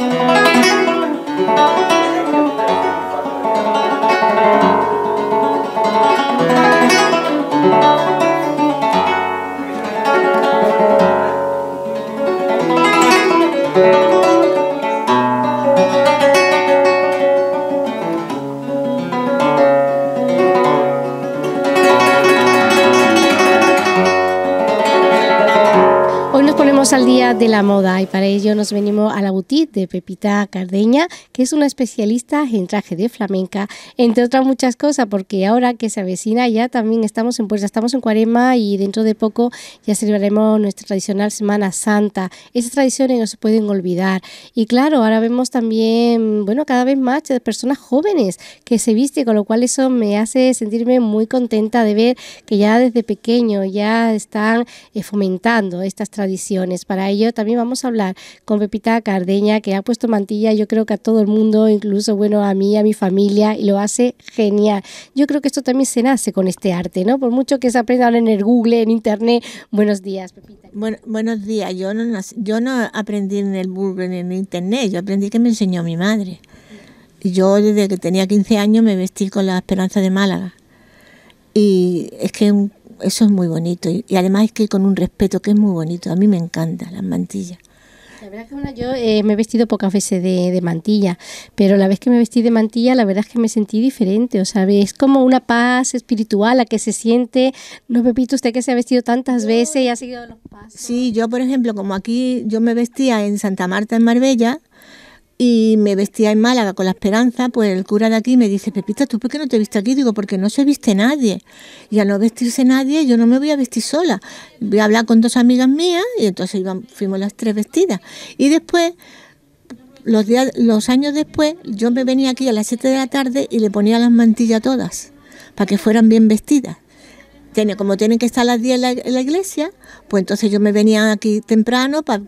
Thank you. para ello nos venimos a la boutique de Pepita Cardeña, que es una especialista en traje de flamenca, entre otras muchas cosas, porque ahora que se avecina ya también estamos en puerta, estamos en Cuarema y dentro de poco ya celebraremos nuestra tradicional Semana Santa. Esas tradiciones no se pueden olvidar. Y claro, ahora vemos también, bueno, cada vez más personas jóvenes que se visten, con lo cual eso me hace sentirme muy contenta de ver que ya desde pequeño ya están eh, fomentando estas tradiciones. Para ello también vamos a hablar con Pepita Cardeña, que ha puesto mantilla, yo creo que a todo el mundo, incluso, bueno, a mí, a mi familia, y lo hace genial. Yo creo que esto también se nace con este arte, ¿no? Por mucho que se aprendan en el Google, en Internet. Buenos días, Pepita. buenos días. Yo no, yo no aprendí en el Google, en Internet. Yo aprendí que me enseñó mi madre. Yo desde que tenía 15 años me vestí con la Esperanza de Málaga. Y es que eso es muy bonito. Y además es que con un respeto que es muy bonito. A mí me encantan las mantillas. La verdad es que yo eh, me he vestido pocas veces de, de, mantilla, pero la vez que me vestí de mantilla, la verdad es que me sentí diferente, o sea, es como una paz espiritual la que se siente. No, Pepito, usted que se ha vestido tantas veces y ha seguido los pasos. Sí, yo, por ejemplo, como aquí yo me vestía en Santa Marta, en Marbella, y me vestía en Málaga con la esperanza, pues el cura de aquí me dice, Pepita, ¿tú por qué no te viste aquí? Digo, porque no se viste nadie. Y al no vestirse nadie, yo no me voy a vestir sola. Voy a hablar con dos amigas mías y entonces fuimos las tres vestidas. Y después, los, días, los años después, yo me venía aquí a las 7 de la tarde y le ponía las mantillas todas, para que fueran bien vestidas como tienen que estar las 10 en la, iglesia, pues entonces yo me venía aquí temprano, pues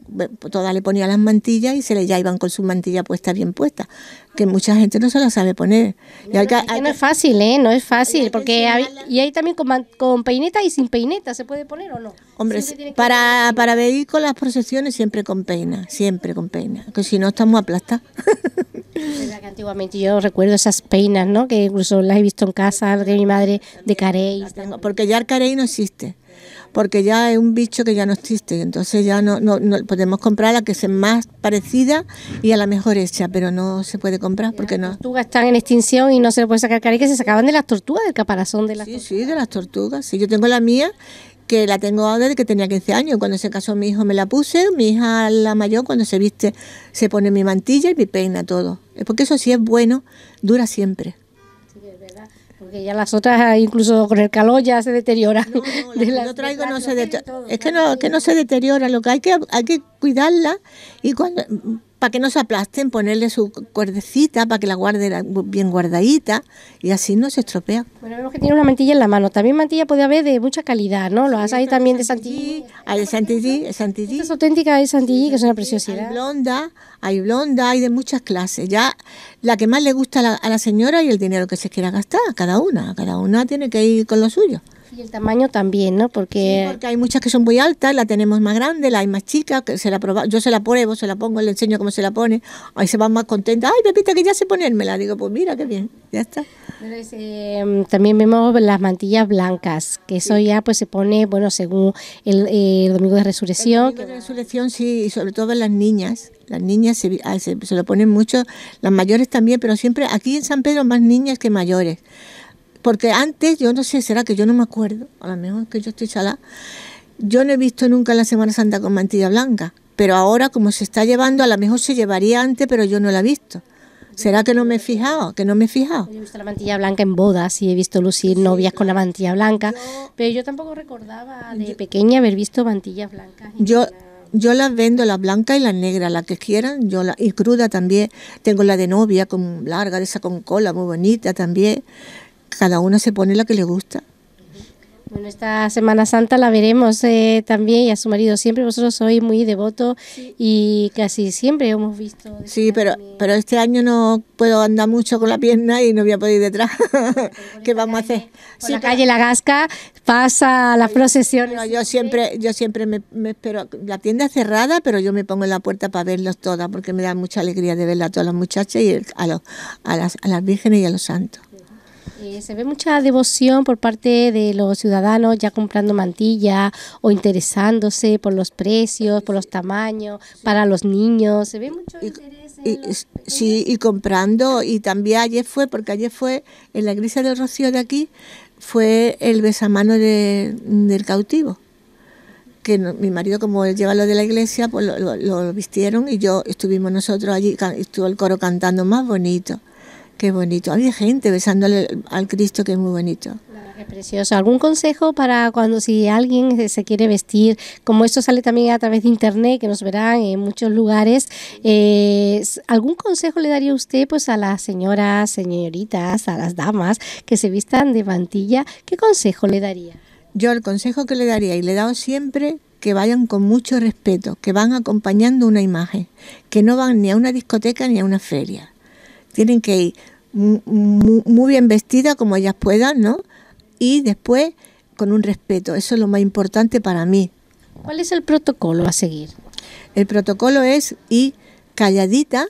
todas le ponía las mantillas y se le ya iban con sus mantilla puestas, bien puesta que mucha gente no se la sabe poner. No, y es fácil, ¿eh? No es fácil, porque hay, y hay también con, con, peineta y sin peineta se puede poner o no. Hombre, para, venir con las procesiones siempre con peina, siempre con peina, que si no estamos aplastados. que antiguamente yo recuerdo esas peinas, ¿no? Que incluso las he visto en casa de mi madre de Carey. Porque ya el Carey no existe porque ya es un bicho que ya no existe. Entonces ya no, no, podemos comprar la que sea más parecida y a la mejor hecha, pero no se puede comprar porque no. Las tortugas están en extinción y no se le puede sacar cariño, que se sacaban de las tortugas, del caparazón de las sí, Sí, de las tortugas. Sí, yo tengo la mía que la tengo ahora desde que tenía 15 años. Cuando se casó mi hijo me la puse, mi hija la mayor cuando se viste se pone mi mantilla y mi peina todo. Es Porque eso sí es bueno, dura siempre que ya las otras ah, incluso con el calor ya se deterioran. No, no, no se deteriora. Es que no, que no se deteriora, lo que hay que hay que cuidarla y cuando para que no se aplasten, ponerle su cuerdecita para que la guarde bien guardadita y así no se estropea. Bueno, vemos que tiene una mantilla en la mano. También mantilla puede haber de mucha calidad, ¿no? Lo has ahí también de Santillí. Hay de Santillí, es auténtica de Santillí, que es una preciosidad. Hay blonda, hay blonda, hay de muchas clases. Ya la que más le gusta a la señora y el dinero que se quiera gastar, cada una. Cada una tiene que ir con lo suyo. Y el tamaño también, ¿no? Porque... porque hay muchas que son muy altas, la tenemos más grande, la hay más chica, que se la proba, yo se la pruebo, se la pongo, le enseño cómo se la pone, ahí se van más contentas, ay Pepita, que ya sé ponérmela, digo, pues mira, qué bien, ya está. Em, también vemos las mantillas blancas, que eso ya pues se pone, bueno, según el, Domingo de Resurrección. El Domingo Resurrección, sí, y sobre todo en las niñas, las niñas se, ah, se, se lo ponen mucho, las mayores también, pero siempre aquí en San Pedro más niñas que mayores. Porque antes, yo no sé, será que yo no me acuerdo, a lo mejor es que yo estoy chalada, yo no he visto nunca la Semana Santa con mantilla blanca, pero ahora como se está llevando, a lo mejor se llevaría antes, pero yo no la he visto. ¿Será que no me he fijado? ¿Que no me he Yo he visto la mantilla blanca en bodas y he visto lucir novias con la mantilla blanca, pero yo tampoco recordaba de pequeña haber visto mantillas blancas. Yo, yo las vendo, las blancas y las negras, las que quieran, yo la, y cruda también. Tengo la de novia, con larga, de esa con cola, muy bonita también cada uno se pone lo que le gusta. Bueno, esta Semana Santa la veremos eh, también y a su marido siempre. Vosotros sois muy devoto y casi siempre hemos visto. Sí, pero, pero este año no puedo andar mucho con la pierna y no voy a poder ir detrás. ¿Qué vamos a hacer? si la calle La Gasca pasa la procesión. yo siempre, yo siempre me, espero. La tienda es cerrada, pero yo me pongo en la puerta para verlos todas porque me da mucha alegría de verlas a todas las muchachas y a, los, a, las, a las vírgenes y a los santos. Eh, se ve mucha devoción por parte de los ciudadanos ya comprando mantilla o interesándose por los precios, por los tamaños, para los niños. Se ve mucho interés. sí, y comprando. Y también ayer fue, porque ayer fue en la iglesia del Rocío de aquí, fue el besamano de, del cautivo que mi marido como él lleva lo de la iglesia, pues lo, vistieron y yo estuvimos nosotros allí, estuvo el coro cantando más bonito. Qué bonito. Había gente besándole al Cristo, que es muy bonito. Qué precioso. ¿Algún consejo para cuando si alguien se quiere vestir? Como esto sale también a través de internet, que nos verán en muchos lugares, eh, ¿algún consejo le daría usted pues a las señoras, señoritas, a las damas que se vistan de mantilla? ¿Qué consejo le daría? Yo el consejo que le daría y le he dado siempre que vayan con mucho respeto, que van acompañando una imagen, que no van ni a una discoteca ni a una feria tienen que ir muy, bien vestidas como ellas puedan, ¿no? Y después con un respeto. Eso es lo más importante para mí. ¿Cuál es el protocolo a seguir? El protocolo es ir calladita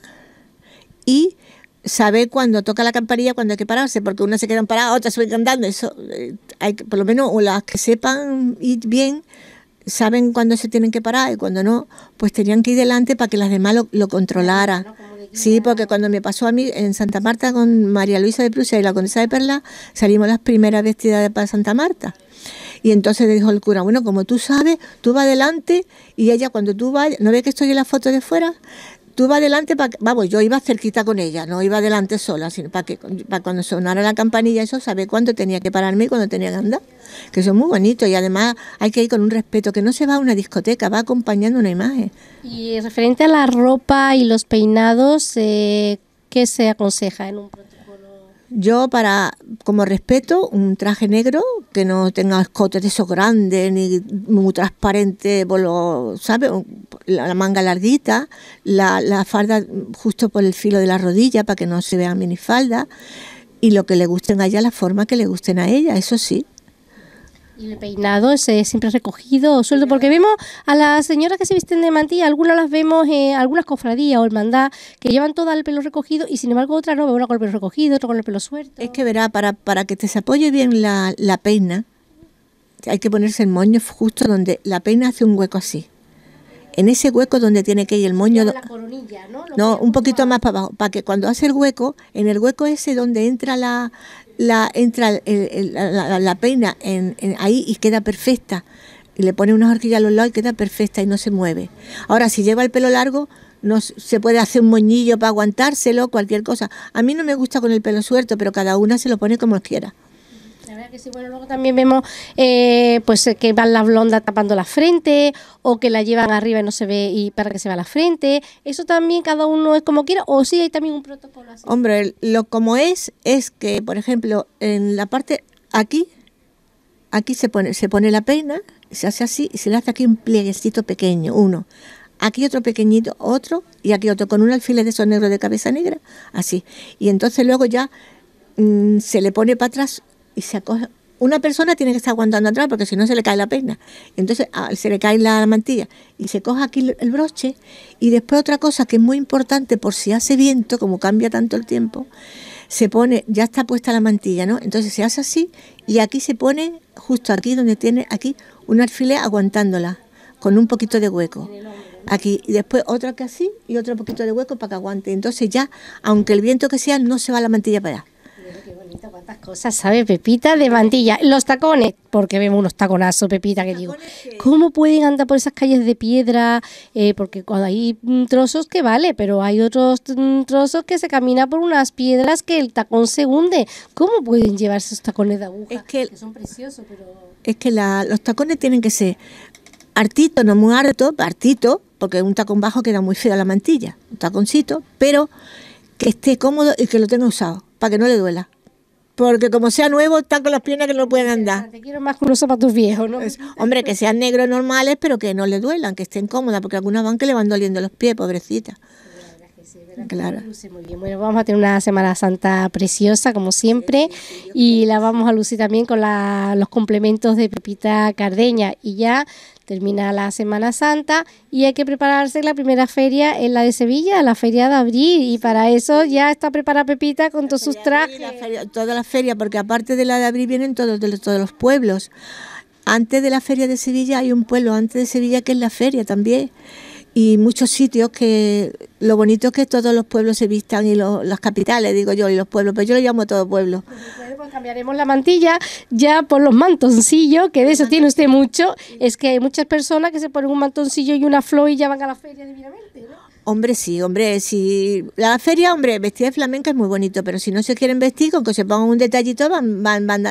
y saber cuando toca la campanilla cuando hay que pararse, porque unas se quedan paradas, otras se andando. Eso, eh, hay por lo menos o las que sepan ir bien, saben cuándo se tienen que parar y cuando no, pues tenían que ir delante para que las demás lo, lo controlaran. Sí, porque cuando me pasó a mí en Santa Marta con María Luisa de Prusia y la condesa de Perla, salimos las primeras vestidas para Santa Marta. Y entonces dijo el cura, bueno, como tú sabes, tú vas adelante y ella cuando tú vas, ¿no ves que estoy en la foto de fuera? tú vas adelante, para, vamos, yo iba cerquita con ella, no iba adelante sola, sino para que para cuando sonara la campanilla, eso, sabe cuándo tenía que pararme y cuándo tenía que andar, que eso es muy bonito y además hay que ir con un respeto, que no se va a una discoteca, va acompañando una imagen. Y referente a la ropa y los peinados, eh, ¿qué se aconseja en un protocolo? Yo para, como respeto, un traje negro que no tenga escotes de esos grandes ni muy transparente, por lo, La, manga larguita, la, falda justo por el filo de la rodilla para que no se vea falda y lo que le gusten a ella, la forma que le gusten a ella, eso sí el peinado es siempre recogido o suelto, porque vemos a las señoras que se visten de mantilla, algunas las vemos en algunas cofradías o hermandad que llevan todo el pelo recogido y sin embargo otras no, una con el pelo recogido, otra con el pelo suelto. Es que verá, para, para que te se apoye bien la, la peina, hay que ponerse el moño justo donde la peina hace un hueco así. En ese hueco donde tiene que ir el moño. La coronilla, ¿no? no, un poquito más para abajo, para que cuando hace el hueco, en el hueco ese donde entra la, la, entra la, la, peina en, ahí y queda perfecta. Y le pone unas horquillas a los lados y queda perfecta y no se mueve. Ahora, si lleva el pelo largo, no se puede hacer un moñillo para aguantárselo, cualquier cosa. A mí no me gusta con el pelo suelto, pero cada una se lo pone como quiera. Bueno, luego también vemos eh, pues eh, que van las blondas tapando la frente o que la llevan arriba y no se ve y para que se vea la frente. Eso también cada uno es como quiera o sí hay también un protocolo así. Hombre, lo como es es que, por ejemplo, en la parte aquí, aquí se pone, se pone la peina, se hace así y se le hace aquí un plieguecito pequeño, uno aquí otro pequeñito, otro, y aquí otro, con un alfiler de esos negros de cabeza negra, así. Y entonces luego ya mm, se le pone para atrás y se acoge. Una persona tiene que estar aguantando atrás porque si no se le cae la pena Entonces ah, se le cae la mantilla y se coja aquí el broche. Y después otra cosa que es muy importante por si hace viento, como cambia tanto el tiempo, se pone, ya está puesta la mantilla, ¿no? Entonces se hace así y aquí se pone, justo aquí donde tiene aquí, un alfiler aguantándola con un poquito de hueco aquí y después otra que así y otro poquito de hueco para que aguante. Entonces ya, aunque el viento que sea, no se va la mantilla para allá cuántas cosas sabe Pepita de mantilla. Los tacones, porque vemos unos taconazos, Pepita, que digo, ¿cómo pueden andar por esas calles de piedra? Eh, porque cuando hay mm, trozos que vale, pero hay otros mm, trozos que se camina por unas piedras que el tacón se hunde. ¿Cómo pueden llevar esos tacones de aguja? Es que, son preciosos, Es que los tacones tienen que ser hartitos, no muy hartos hartitos, porque un tacón bajo queda muy feo a la mantilla, un taconcito, pero que esté cómodo y que lo tenga usado, para que no le duela. Porque como sea nuevo, está con las piernas que no pueden andar. Te quiero más curioso para tus viejos, ¿no? hombre, que sean negros normales, pero que no le duelan, que estén cómodas, porque algunas van que le van doliendo los pies, pobrecita. Claro. Bueno, vamos a tener una Semana Santa preciosa, como siempre, y la vamos a lucir también con los complementos de Pepita Cardeña. Y ya termina la Semana Santa y hay que prepararse la primera feria en la de Sevilla, la feria de abril, y para eso ya está preparada Pepita con todos sus trajes. toda la feria, porque aparte de la de abril vienen todos, de todos los pueblos. Antes de la feria de Sevilla hay un pueblo, antes de Sevilla que es la feria también y muchos sitios que lo bonito es que todos los pueblos se vistan y las capitales, digo yo, y los pueblos, pero yo lo llamo todo pueblo. pues cambiaremos la mantilla ya por los mantoncillos, que de eso tiene usted mucho. Es que hay muchas personas que se ponen un mantoncillo y una flor y ya van a la feria divinamente, ¿no? Hombre, sí, hombre, sí. la feria, hombre, vestida de flamenca es muy bonito, pero si no se quieren vestir, con que se pongan un detallito,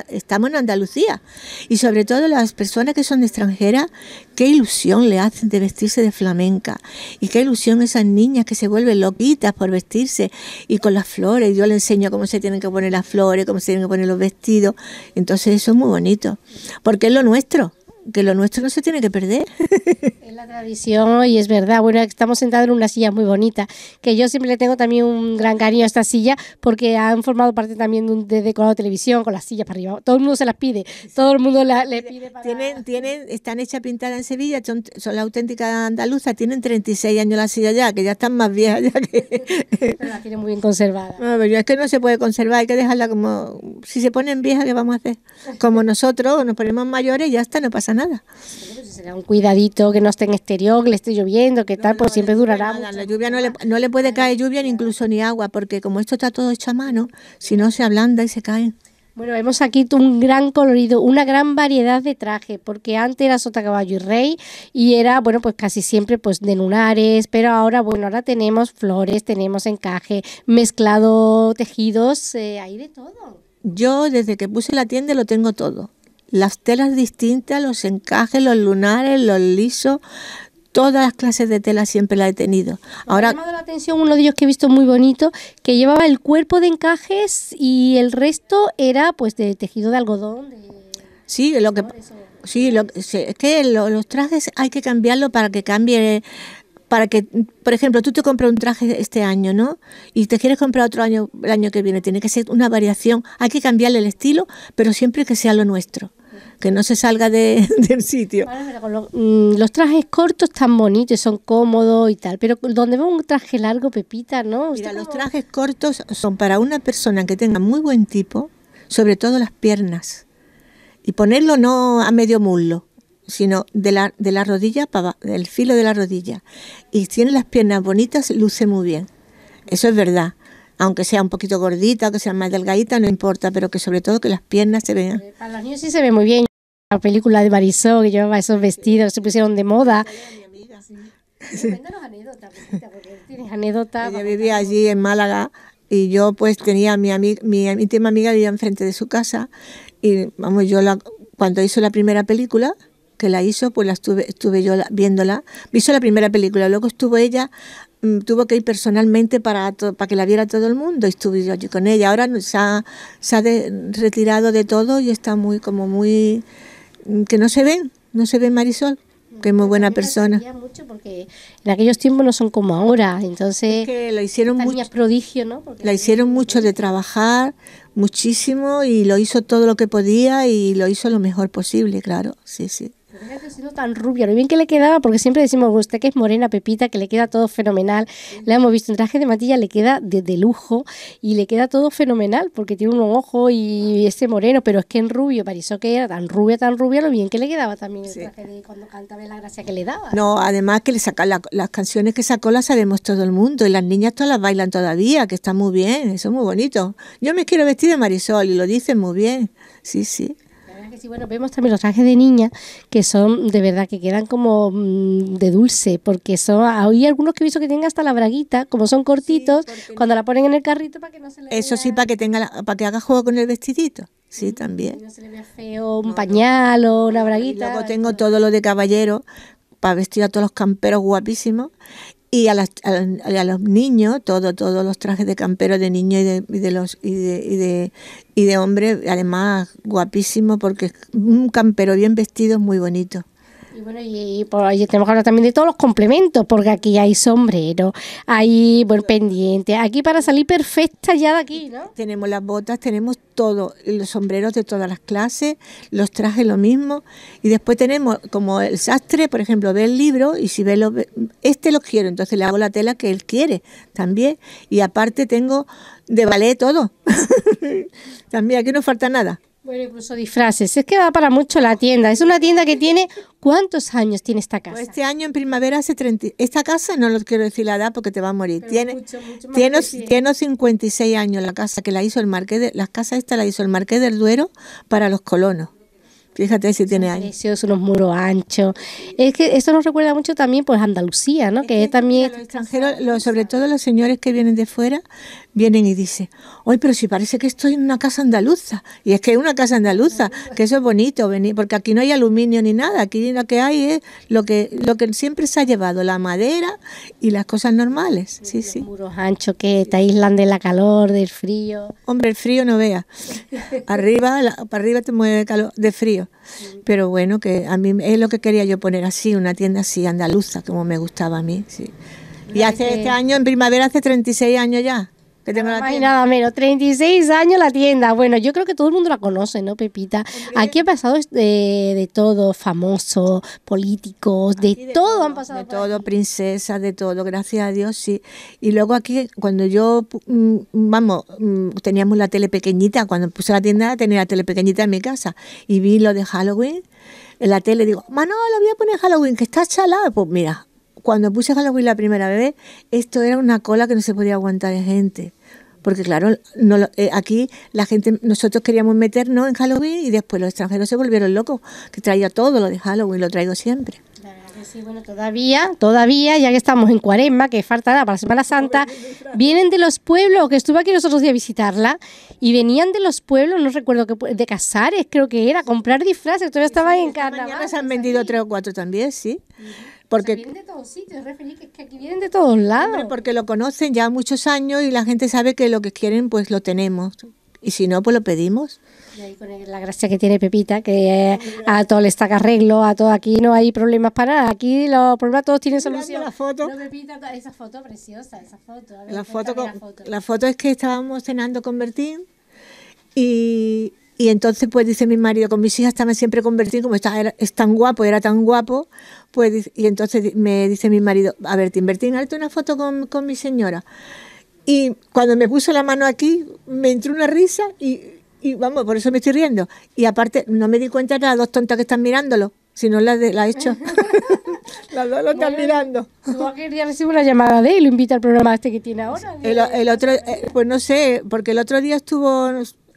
estamos en Andalucía. Y sobre todo las personas que son extranjeras, qué ilusión le hacen de vestirse de flamenca. Y qué ilusión esas niñas que se vuelven loquitas por vestirse y con las flores. Yo les enseño cómo se tienen que poner las flores, cómo se tienen que poner los vestidos. Entonces eso es muy bonito, porque es lo nuestro que lo nuestro no se tiene que perder. Es la tradición y es verdad. Bueno, estamos sentados en una silla muy bonita, que yo siempre le tengo también un gran cariño a esta silla porque han formado parte también de, un, de decorado de televisión con las sillas para arriba. Todo el mundo se las pide, todo el mundo la, le pide para... Tienen, tienen, están hechas pintadas en Sevilla, son, la auténtica andaluza, tienen 36 años la silla ya, que ya están más viejas ya que... Pero tienen muy bien conservada es que no se puede conservar, hay que dejarla como... Si se ponen viejas, ¿qué vamos a hacer? Como nosotros, nos ponemos mayores, y ya está, no pasa nada. Pues, será un cuidadito que no esté en exterior, que le esté lloviendo, que tal, pues siempre durará. la lluvia no le, no le puede caer lluvia ni incluso ni agua, porque como esto está todo hecho a mano, si no se ablanda y se cae. Bueno, hemos aquí un gran colorido, una gran variedad de trajes, porque antes era sota caballo y rey y era, bueno, pues casi siempre pues de lunares, pero ahora, bueno, ahora tenemos flores, tenemos encaje, mezclado tejidos, eh, hay de todo. Yo desde que puse la tienda lo tengo todo las telas distintas, los encajes, los lunares, los lisos, todas las clases de tela siempre la he tenido. Ahora, me ha llamado la atención uno de ellos que he visto muy bonito, que llevaba el cuerpo de encajes y el resto era pues de tejido de algodón. Sí, lo que, sí, lo, es que los trajes hay que cambiarlo para que cambie, para que, por ejemplo, tú te compras un traje este año, ¿no? Y te quieres comprar otro año el año que viene, tiene que ser una variación, hay que cambiarle el estilo, pero siempre que sea lo nuestro que no se salga de, del sitio. Mm, los, trajes cortos están bonitos, son cómodos y tal, pero donde va un traje largo, Pepita, ¿no? Mira, los trajes cortos son para una persona que tenga muy buen tipo, sobre todo las piernas, y ponerlo no a medio muslo, sino de la, de la rodilla, para, del filo de la rodilla. Y tiene las piernas bonitas, luce muy bien. Eso es verdad aunque sea un poquito gordita, que sea más delgadita, no importa, pero que sobre todo que las piernas se vean. Para los niños sí se ve muy bien. La película de Marisol, que llevaba esos vestidos se pusieron de moda. Sí. anécdotas, tienes anécdotas. Ella vivía allí en Málaga y yo pues tenía a mi, amiga, mi íntima amiga vivía enfrente de su casa y vamos, yo la, cuando hizo la primera película, que la hizo, pues la estuve, estuve yo viéndola. Hizo la primera película, luego estuvo ella Mm, tuvo que ir personalmente para, para que la viera todo el mundo y estuve yo con ella. Ahora se ha, se ha retirado de todo y está muy, como muy, mm, que no se ve, no se ve Marisol que es muy buena persona. mucho porque en aquellos tiempos no son como ahora, entonces es que lo hicieron mucho prodigio, ¿no? la hicieron mucho de trabajar, muchísimo y lo hizo todo lo que podía y lo hizo lo mejor posible, claro. Sí, sí tan rubia, lo bien que le quedaba, porque siempre decimos, usted que es morena, Pepita, que le queda todo fenomenal. La hemos visto en traje de matilla, le queda de, lujo y le queda todo fenomenal, porque tiene un ojo y ese moreno, pero es que en rubio, pareció que era tan rubia, tan rubia, lo bien que le quedaba también el traje de cuando cantaba la gracia que le daba. No, además que le saca, las canciones que sacó las sabemos todo el mundo y las niñas todas las bailan todavía, que está muy bien, eso es muy bonito. Yo me quiero vestir de Marisol y lo dicen muy bien, sí, sí bueno, vemos también los trajes de niña que son de verdad que quedan como mm, de dulce, porque son, hay algunos que he visto que tienen hasta la braguita, como son cortitos, cuando la ponen en el carrito para que no se le Eso sí, para que, tenga para que haga juego con el vestidito. Sí, también. No se le vea feo un pañal o una braguita. Y luego tengo todo lo de caballero para vestir a todos los camperos guapísimos y a, a, los niños, todo, todos los trajes de campero de niño y de, y los y de, y de, y de, hombre, además guapísimo, porque un campero bien vestido es muy bonito. Y bueno, y, por tenemos que hablar también de todos los complementos, porque aquí hay sombrero, hay buen pendiente, aquí para salir perfecta ya de aquí, ¿no? Tenemos las botas, tenemos todos los sombreros de todas las clases, los trajes lo mismo, y después tenemos como el sastre, por ejemplo, ve el libro y si ve, lo, este lo quiero, entonces le hago la tela que él quiere también, y aparte tengo de ballet todo, también aquí no falta nada. Bueno, incluso disfraces. Es que va para mucho la tienda. Es una tienda que tiene... ¿Cuántos años tiene esta casa? Pues este año en primavera hace 30... Esta casa no lo quiero decir la edad porque te va a morir. tiene, tiene, 56 años la casa que la hizo el marqués... De, la casa esta la hizo el marqués del Duero para los colonos. Fíjate si tiene años. muros anchos. Es que esto nos recuerda mucho también pues Andalucía, ¿no? que, también... Los sobre todo los señores que vienen de fuera, vienen y dicen, hoy pero si parece que estoy en una casa andaluza. Y es que es una casa andaluza, que eso es bonito, venir, porque aquí no hay aluminio ni nada, aquí lo que hay es lo que, lo que siempre se ha llevado, la madera y las cosas normales. Sí, sí. muros anchos que te aíslan de la calor, del frío. Hombre, el frío no vea. Arriba, para arriba te mueve calor, de frío. Pero bueno, que a mí es lo que quería yo poner así, una tienda así andaluza, como me gustaba a mí. Sí. Y hace este año, en primavera, hace 36 años ya. Que tengo nada menos, 36 años la tienda. Bueno, yo creo que todo el mundo la conoce, ¿no, Pepita? Aquí ha pasado este, de, todo, famosos, políticos, de, todo, han pasado. De todo, princesas, de todo, gracias a Dios, sí. Y luego aquí, cuando yo, mm, vamos, mm, teníamos la tele pequeñita, cuando puse la tienda tenía la tele pequeñita en mi casa y vi lo de Halloween en la tele, digo, Manolo, voy a poner Halloween, que está chalada. Pues mira, cuando puse Halloween la primera vez, esto era una cola que no se podía aguantar de gente. Porque claro, no, eh, aquí la gente, nosotros queríamos meternos en Halloween y después los extranjeros se volvieron locos, que traía todo lo de Halloween, lo traigo siempre. Pues sí, bueno, todavía, todavía, ya que estamos en cuaresma, que falta nada para Semana Santa, vienen de los pueblos, que estuve aquí los otros días a visitarla, y venían de los pueblos, no recuerdo que de Casares, creo que era, comprar disfraces, todavía estaban en carnaval. se han vendido tres o cuatro también, sí. Porque, vienen de todos sitios, que aquí vienen de todos lados. porque lo conocen ya muchos años y la gente sabe que lo que quieren pues lo tenemos. Y si no, pues lo pedimos. Pues con la gracia que tiene Pepita, que eh, a todo le está arreglo, a todo aquí no hay problemas para nada. Aquí los problemas todos tienen solución. La foto. esa foto preciosa, la, foto la, foto es que estábamos cenando con Bertín y, y entonces, pues dice mi marido, con mis hijas estaban siempre con Bertín como está, es tan guapo, era tan guapo, pues y entonces me dice mi marido, a Bertín, Bertín, hazte una foto con, con, mi señora. Y cuando me puso la mano aquí, me entró una risa y, y vamos, por eso me estoy riendo. Y aparte, no me di cuenta de las dos tontas que están mirándolo, si no la, de, la he hecho. las dos lo están mirando. ¿Cómo día recibo una llamada de él, lo invita al programa este que tiene ahora. El, otro, eh, pues no sé, porque el otro día estuvo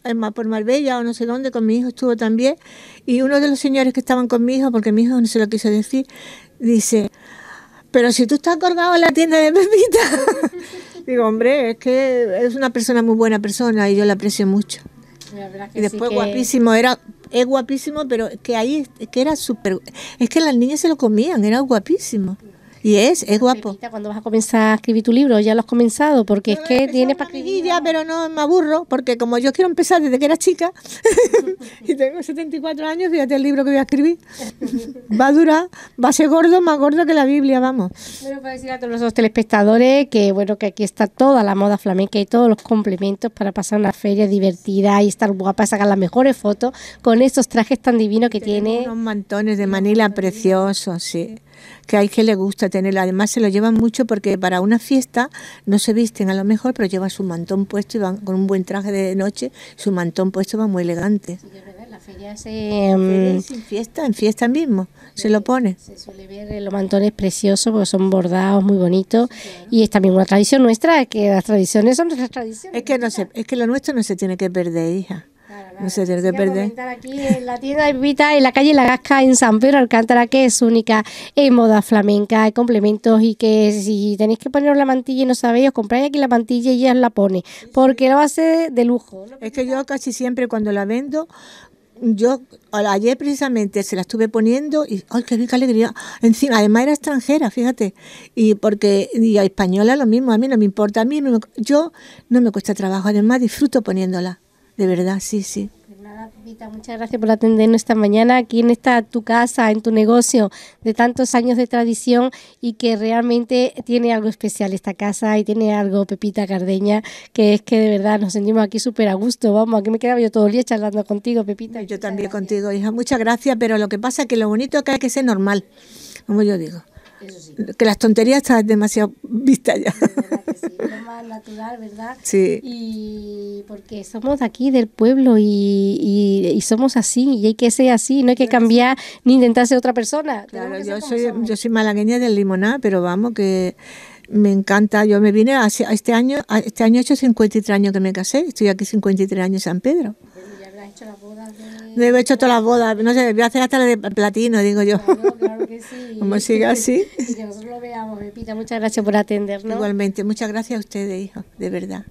en, por Marbella o no sé dónde, con mi hijo estuvo también, y uno de los señores que estaban conmigo porque mi hijo no se lo quiso decir, dice, pero si tú estás colgado en la tienda de Pepita. Digo, hombre, es que es una persona muy buena persona y yo la aprecio mucho y después guapísimo, era es guapísimo, pero que ahí que era súper... Es que las niñas se lo comían, era guapísimo. Y es, es guapo. Cuando vas a comenzar a escribir tu libro, ya lo has comenzado, porque es que tienes para escribir. Ya, pero no me aburro, porque como yo quiero empezar desde que era chica y tengo 74 años, fíjate el libro que voy a escribir. va a durar, va a ser gordo, más gordo que la Biblia, vamos. Bueno, para decir a todos los telespectadores que bueno, que aquí está toda la moda flamenca y todos los complementos para pasar una feria divertida y estar guapa, sacar las mejores fotos con estos trajes tan divinos que tiene. Unos mantones de Manila preciosos, sí que hay que le gusta tener. Además se lo llevan mucho porque para una fiesta no se visten a lo mejor, pero llevan su mantón puesto y van con un buen traje de noche, su mantón puesto va muy elegante. la mm, en fiesta, en fiesta mismo, se lo pone. Se suele ver eh, los mantones preciosos porque son bordados, muy bonitos y esta misma tradición nuestra, que las tradiciones son nuestras tradiciones. Es que, no se, es que lo nuestro no se tiene que perder, hija. No se tiene que perder. Aquí en la tienda Invita, en la calle La Gasca, en San Pedro Alcántara, que es única en moda flamenca, hay complementos y que si tenéis que poneros la mantilla y no sabéis, os compráis aquí la mantilla y ella la pone, porque la base de lujo. Es que yo casi siempre cuando la vendo, yo ayer precisamente se la estuve poniendo y ¡ay, qué rica alegría! Encima, además era extranjera, fíjate. Y porque y a española lo mismo, a mí no me importa, a mí yo no me cuesta trabajo, además disfruto poniéndola. De verdad, sí, sí. Pues nada, Pepita, muchas gracias por atendernos esta mañana aquí en esta tu casa, en tu negocio de tantos años de tradición y que realmente tiene algo especial esta casa y tiene algo Pepita Cardeña que es que de verdad nos sentimos aquí súper a gusto. Vamos, aquí me quedaba yo todo el día charlando contigo, Pepita. Yo también contigo, hija. Muchas gracias, pero lo que pasa es que lo bonito es que hay que ser normal, como yo digo. Que las tonterías están demasiado vistas ya. lo más natural, ¿verdad? Sí. Y porque somos de aquí, del pueblo, y, somos así, y hay que ser así, no hay que cambiar ni intentar ser otra persona. Claro, yo soy, malagueña del limoná, pero vamos que me encanta. Yo me vine a este año, este año he hecho 53 años que me casé, estoy aquí 53 años en San Pedro hecho las de... Debe hecho todas las bodas, no sé, voy a hacer hasta la de platino, digo yo. Claro, que sí. Como siga así. y que nosotros lo veamos, Pepita, muchas gracias por atendernos. Igualmente, muchas gracias a ustedes, hijo, de verdad.